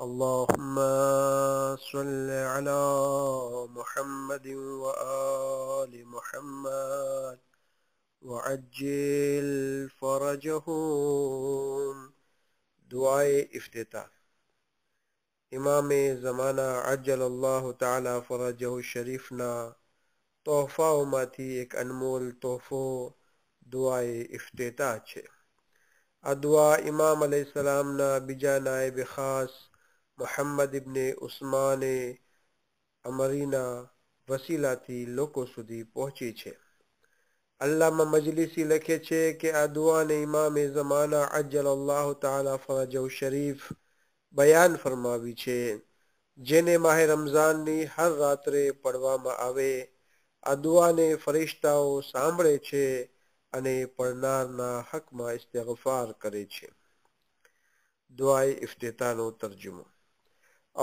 اللهم صل على محمد وآل محمد وعجل فرجهم دعاء افتتاح امام زمانہ عجل اللہ تعالی فرجہ شریفنا تحفہ اماتی ایک انمول تحفہ دعا افتتاح چھے ادعا امام علیہ السلامنا بجا نائب خاص محمد ابن وسیلا پہچیما مجلی سی لکھے جاہر رمضان پڑو نے فرشتا پڑنا حک مفار کرے دفتے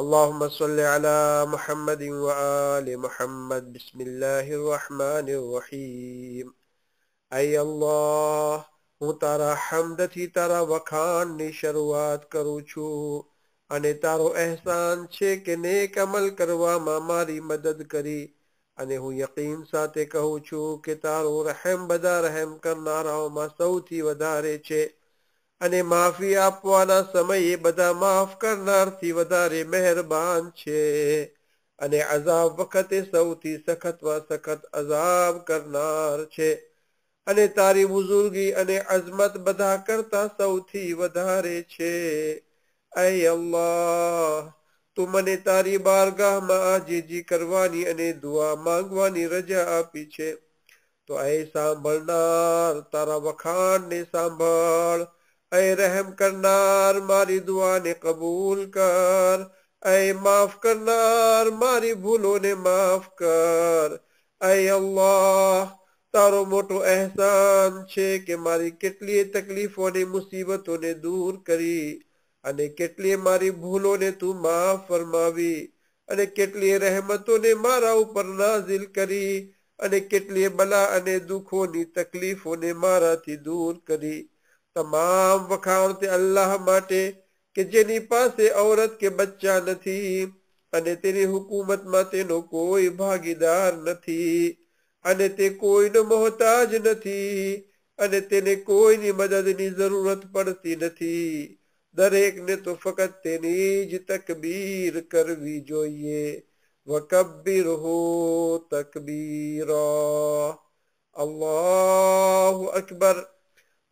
اللهم صل على محمد وآل محمد بسم الله الرحمن الرحيم أي الله હું તારા હમદથી તારા વખાણની શરૂઆત કરું છું અને તારો અહેસાન છે કે નેક અમલ કરવામાં મારી મદદ કરી અને હું યકીન સાથે કહું છું કે તારો રહેમ બધા રહેમ કરનારાઓમાં સૌથી વધારે છે અને માફી આપવાના સમયે બધા માફ કરનારથી વધારે મહેરબાન છે અને અઝાબ વખતે સૌથી સખતમાં સખત અઝાબ કરનાર છે અને તારી બુઝુર્ગી અને અઝમત બધા કરતા સૌથી વધારે છે અય અલ્લાહ તું મને તારી બારગાહમાં આજીજી કરવાની અને દુઆ માંગવાની રજા આપી છે તો એ સાંભળનાર તારા વખાણ ને સાંભળ اے رحم کرنار મારી દુઆને કબૂલ કર اے માફ કરનાર મારી ભૂલોને માફ કર اے અલ્લાહ તારો મોટો અહેસાન છે કે મારી કેટલીય તકલીફોને મુસીબતોને દૂર કરી અને કેટલીય મારી ભૂલોને તું માફ ફરમાવી અને કેટલીય રહેમતોને મારા ઉપર નાઝિલ કરી અને કેટલીય બલા અને દુઃખોની તકલીફોને મારાથી દૂર કરી تمام وخان تے اللہ ماٹے کہ جنی پاسے عورت کے بچہ نہ تھی انے تیری حکومت ماتے نو کوئی بھاگی دار نہ تھی انے تے کوئی نو محتاج نہ تھی انے تینے کوئی نی مدد نی ضرورت پڑتی نہ تھی در ایک نے تو فقط تینیج تکبیر کر بھی جو وکبر ہو تکبیرہ اللہ اکبر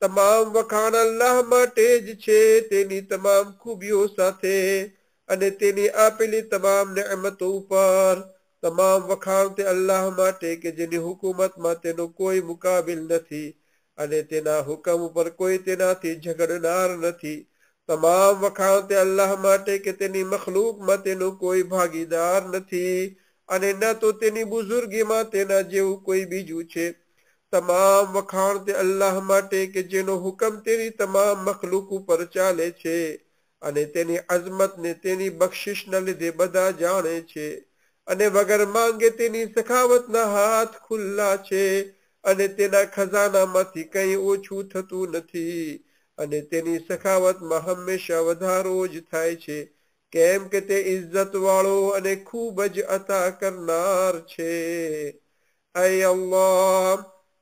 તમામ વખાણ અલ્લાહ માટે જ છે તેની તમામ ખૂબીઓ સાથે અને તેની આપેલી તમામ નિયમતો ઉપર તમામ વખાણ તે અલ્લાહ માટે કે જેની હુકુમતમાં તેનો કોઈ મુકાબિલ નથી અને તેના હુકમ ઉપર કોઈ તેનાથી ઝઘડનાર નથી તમામ વખાણ તે અલ્લાહ માટે કે તેની મખલૂકમાં તેનો કોઈ ભાગીદાર નથી અને ન તો તેની બુઝુર્ગીમાં તેના જેવું કોઈ બીજું છે તમામ વખાણ તે અલ્લાહ માટે કે જેનો હુકમ તેની તમામ મખલુક ઉપર ચાલે છે અને તેની અઝમતને તેની બક્ષિશના લીધે બધા જાણે છે અને વગર માંગે તેની સખાવતના હાથ ખુલ્લા છે અને તેના ખજાનામાંથી કંઈ ઓછું થતું નથી અને તેની સખાવતમાં હંમેશા વધારો જ થાય છે કેમ કે તે ઇજ્જત વાળો અને ખૂબ જ અતા કરનાર છે અય અલ્લાહ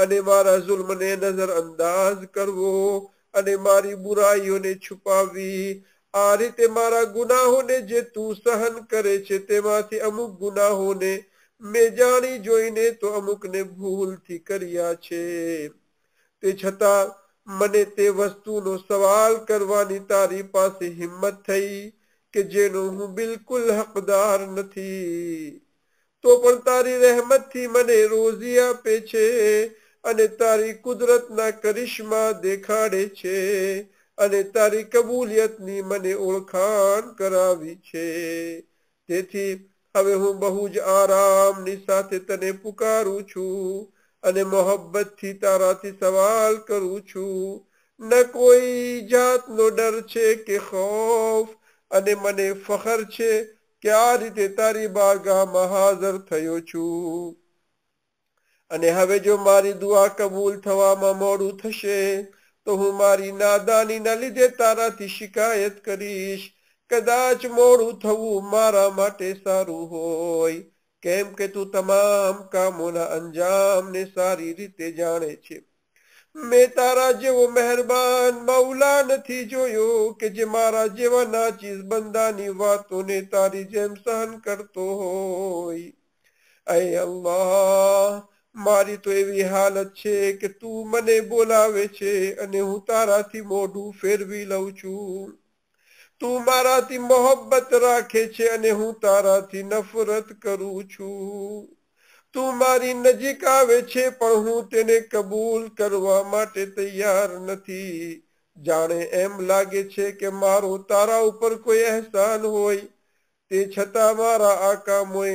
અને મારા જુલ્મને નજરઅંદાજ કરવો અને મારી બુરાઈઓને છુપાવવી આ રીતે મારા ગુનાહોને જે તું સહન કરે છે તેમાંથી અમુક ગુનાહોને મેં જાણી જોઈને તો અમુકને ભૂલથી કર્યા છે તે છતાં મને તે વસ્તુનો સવાલ કરવાની તારી પાસે હિંમત થઈ કે જેનો હું બિલકુલ હકદાર નથી તો પણ તારી રહેમતથી મને રોઝી આપે છે અને તારી કુદરતના કરિશ્મા દેખાડે છે અને તારી કબૂલિયતની મને ઓળખાણ કરાવી છે તેથી હવે હું બહુ જ આરામની સાથે તને પુકારું છું અને મોહબ્બતથી તારાથી સવાલ કરું છું ન કોઈ જાતનો ડર છે કે ખોફ અને મને ફખર છે કે આ રીતે તારી બાગામાં હાજર થયો છું અને હવે જો મારી દુઆ કબૂલ થવામાં મોડું થશે તો હું મારી નાદાની ના લીધે તારાથી શિકાયત કરીશ કદાચ મોડું થવું મારા માટે સારું હોય કેમ કે તું તમામ કામોના અંજામને સારી રીતે જાણે છે મેં તારા જેવો મહેરબાન મૌલા નથી જોયો કે જે મારા જેવા નાચીસ બંદાની વાતોને તારી જેમ સહન કરતો હોય અય અલ્લાહ મારી તો એવી હાલત છે કે તું મને બોલાવે છે અને હું તારાથી મોઢું ફેરવી લઉં છું તું મારાથી મોહબ્બત રાખે છે અને હું તારાથી નફરત કરું છું તું મારી નજીક આવે છે પણ હું તેને કબૂલ કરવા માટે તૈયાર નથી જાણે એમ લાગે છે કે મારો તારા ઉપર કોઈ અહેસાન હોય તે છતાં મારા આ કામોએ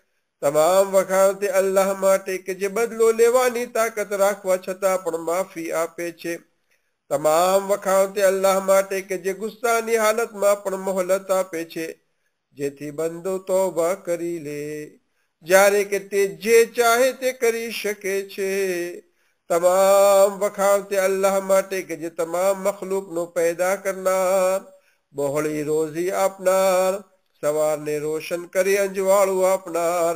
تمام اللہ کے جے بدلو لے جارے کے تے جے چاہے تے کری شکے چھے تمام اللہ کے جے تمام مخلوق نو پیدا کرنا بہلی روزی اپنا سوار نے روشن کری انجوالو اپنار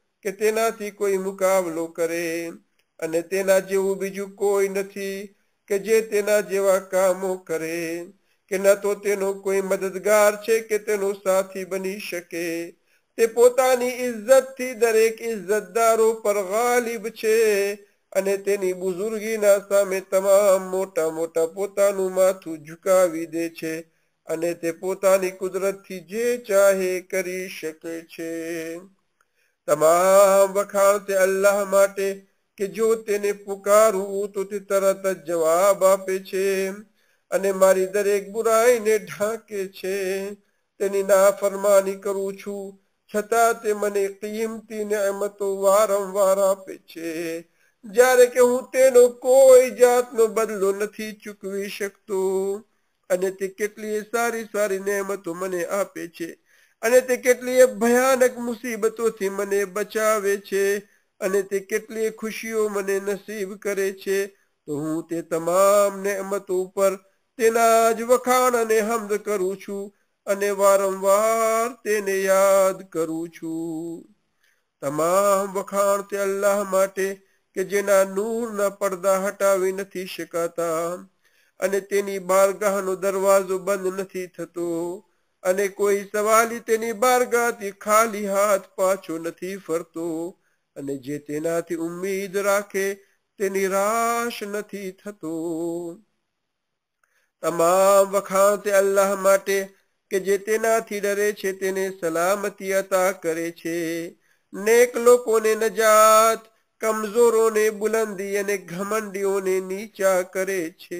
કે તેનાથી કોઈ મુકાબલો કરે અને તેના જેવું બીજું કોઈ નથી કે જે તેના જેવા કામો કરે કે ન તો તેનો કોઈ મદદગાર છે કે તેનો સાથી બની શકે તે પોતાની ઇજ્જત થી દરેક ઇજ્જતદારો પર ગાલિબ છે અને તેની બુઝુર્ગીના સામે તમામ મોટા મોટા પોતાનું માથું ઝુકાવી દે છે અને તે પોતાની કુદરતથી જે ચાહે કરી શકે છે તમામ વખાણ તે અલ્લાહ માટે કે જો તેને પુકારું તો તે તરત જ જવાબ આપે છે અને મારી દરેક બુરાઈને ઢાંકે છે તેની નાફરમાની કરું છું છતાં તે મને કિંમતી નહેમતો વારંવાર આપે છે જ્યારે કે હું તેનો કોઈ જાતનો બદલો નથી ચૂકવી શકતો અને તે કેટલી સારી સારી નહેમતો મને આપે છે અને તે કેટલીય ભયાનક મુસીબતોથી મને બચાવે છે અને તે કેટલીય ખુશીઓ મને નસીબ કરે છે તો હું તે તમામ નેમતો ઉપર તેના જ વખાણ અને હમદ કરું છું અને વારંવાર તેને યાદ કરું છું તમામ વખાણ તે અલ્લાહ માટે કે જેના નૂરના પડદા હટાવી નથી શકાતા અને તેની બારગાહનો દરવાજો બંધ નથી થતો અને કોઈ સવાલી તેની બારગાથી ખાલી હાથ પાછો નથી ફરતો અને જે તેનાથી ઉમ્મીદ રાખે તે નિરાશ નથી થતો તમામ વખાણ અલ્લાહ માટે કે જે તેનાથી ડરે છે તેને સલામતી અતા કરે છે નેક લોકોને નજાત કમજોરોને બુલંદી અને ઘમંડીઓને નીચા કરે છે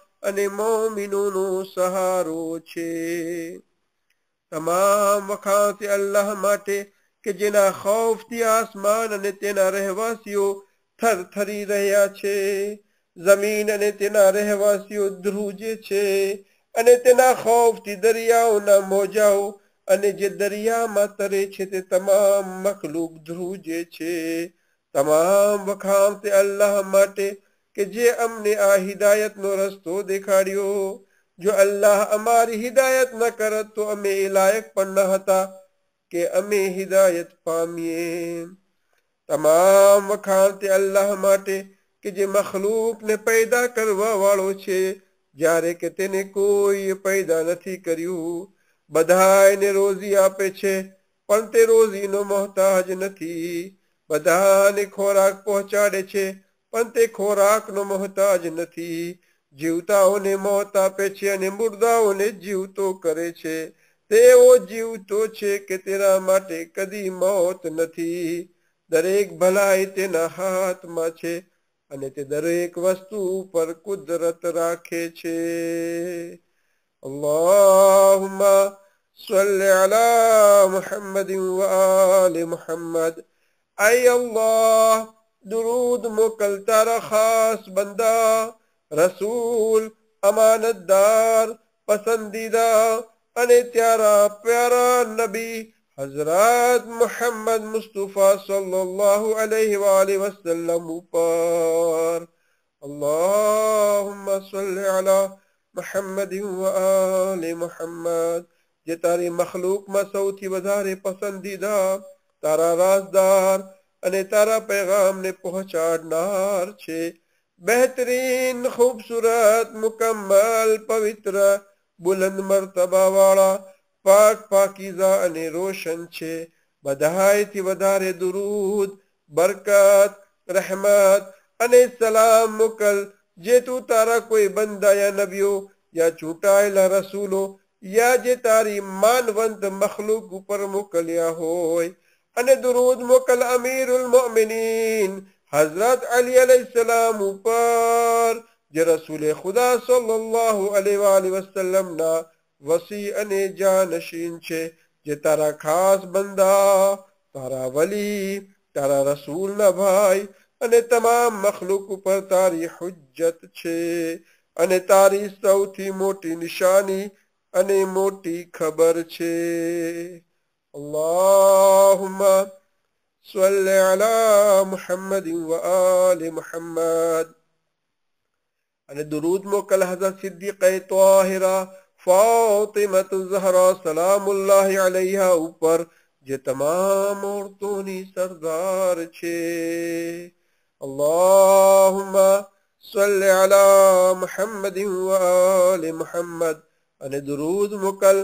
અને મોમિનોનો સહારો છે તમામ વખાત અલ્લાહ માટે કે જેના ખૌફથી આસમાન અને તેના રહેવાસીઓ થરથરી રહ્યા છે જમીન અને તેના રહેવાસીઓ ધ્રુજે છે અને તેના ખૌફથી દરિયાઓના મોજાઓ અને જે દરિયામાં તરે છે તે તમામ મખલૂક ધ્રુજે છે તમામ વખાણ તે અલ્લાહ માટે پیدا کرد روزی آپ روزی نی باک پہچاڑے પણ તે ખોરાકનો મોહતાજ નથી જીવતાઓને મોત આપે છે અને મુર્દાઓને જીવતો કરે છે તેઓ જીવતો છે કે તેના માટે કદી મોત નથી દરેક ભલાઈ તેના હાથમાં છે અને તે દરેક વસ્તુ ઉપર કુદરત રાખે છે અલ્લાહુમ્મા صل على درود مکلتا را خاص بندہ رسول امانت دار پسندیدہ انے تیارا پیارا نبی حضرات محمد مصطفیٰ صلی اللہ علیہ دود موکل پر تاری مخلوق مسعوتی وزار پسندیدہ تارا راجدار انہیں تارا پیغام نے نار چھے چھے بہترین خوبصورت مکمل بلند مرتبہ پاک پاکیزہ انہیں روشن درود برکات رحمت انہیں سلام مکل جے تو تارا کوئی بندہ یا نبیو یا چسو یا جے تاری مخلوق اوپر مکلیا ہوئے مکل امیر المؤمنین حضرت علی علیہ علیہ السلام رسول رسول خدا صلی اللہ وآلہ وسلم نا نا وسیع جانشین چھے تارا تارا تارا خاص بندہ ولی بھائی انے تمام مخلوق پر تاری حجت چھے انے تاری تھی موٹی نشانی انے موٹی خبر چھے اللهم صل على محمد محمد وآل درود سلام اوپر تمام سردار اللہ صل دلی محمد وآل محمد دروز مکل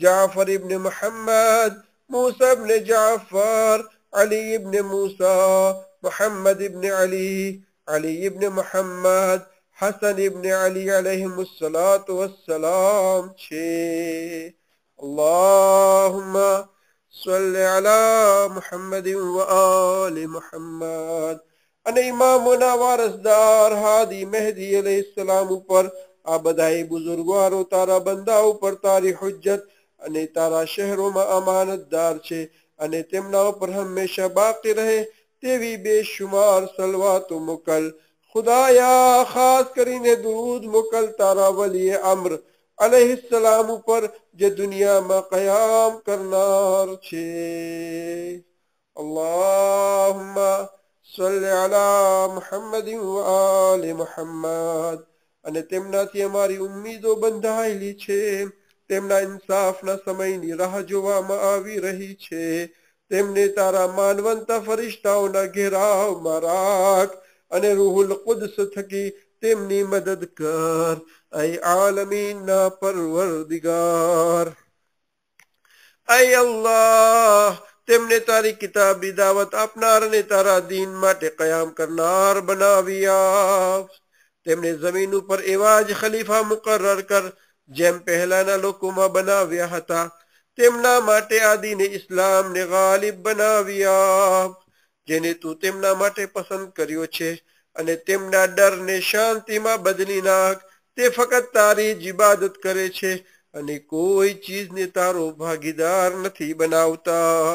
جعفر ابن محمد موسب ابن جعفر علی ابن نوس محمد ابن علی علی ابن محمد حسن ابن علی علیہم والسلام چھے اللہم مسلط علی محمد و آل محمد ان امامنا امداد ہادی مہدی علیہ السلام اوپر آبدائی بدھا بزرگ تارا بندہ اوپر تاری حت تارا شہروں پر ہمیشہ بندائے تاری کتاب اپنا تارا دینا قیام کرنا بنایا جمین خلیفا مقرر کر જેમ પહેલાના લોકોમાં બનાવ્યા હતા તેમના માટે આ ઇસ્લામને ગાલિબ બનાવ્યા જેને તું તેમના માટે પસંદ કર્યો છે અને તેમના ડરને શાંતિમાં બદલી નાખ તે ફક્ત તારી જ ઇબાદત કરે છે અને કોઈ ચીજને તારો ભાગીદાર નથી બનાવતા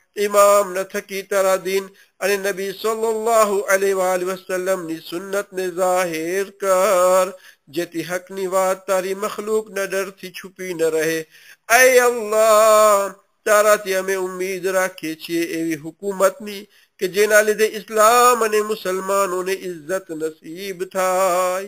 امام دین نبی صلی اللہ علیہ وآلہ وسلم نی نی سنت ظاہر کر حق تاری مخلوق تھی چھپی نہ رہے اے اللہ تارا امید رکھے چھے ایوی حکومت نی کہ اسلام مسلمانوں نے عزت نصیب تھائی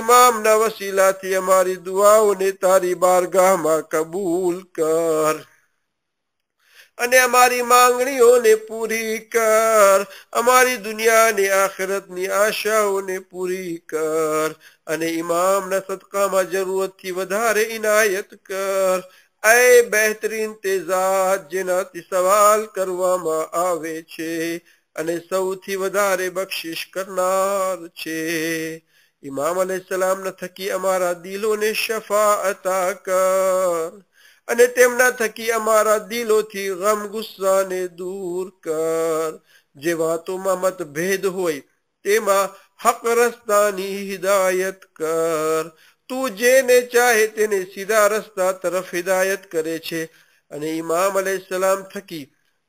امام وسیلہ تھی ہماری دیات آسا پوری کردکا جرورت عنایت کر سوال کر અને સૌથી વધારે બક્ષિશ કરનાર છે ઇમામ સલામ ના થકી અમારા દિલોને શફા અતા કર અને તેમના થકી અમારા દિલોથી ગમ ને દૂર કર જે વાતોમાં મતભેદ હોય તેમાં હક રસ્તાની હિદાયત કર તું જેને ચાહે તેને સીધા રસ્તા તરફ હિદાયત કરે છે અને ઇમામ સલામ થકી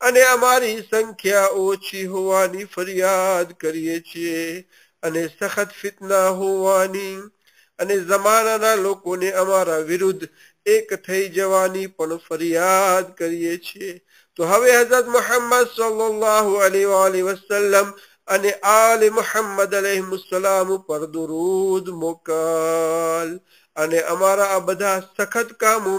محمد موکل بڑھا سخت کاموں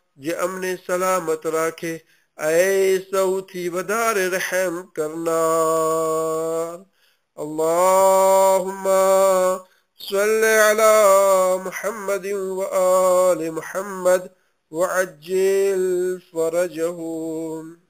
امن سلامت راکھے رکھے رحم کرنا اللہم سلحلام علی محمد و آل محمد وعجل فرجہم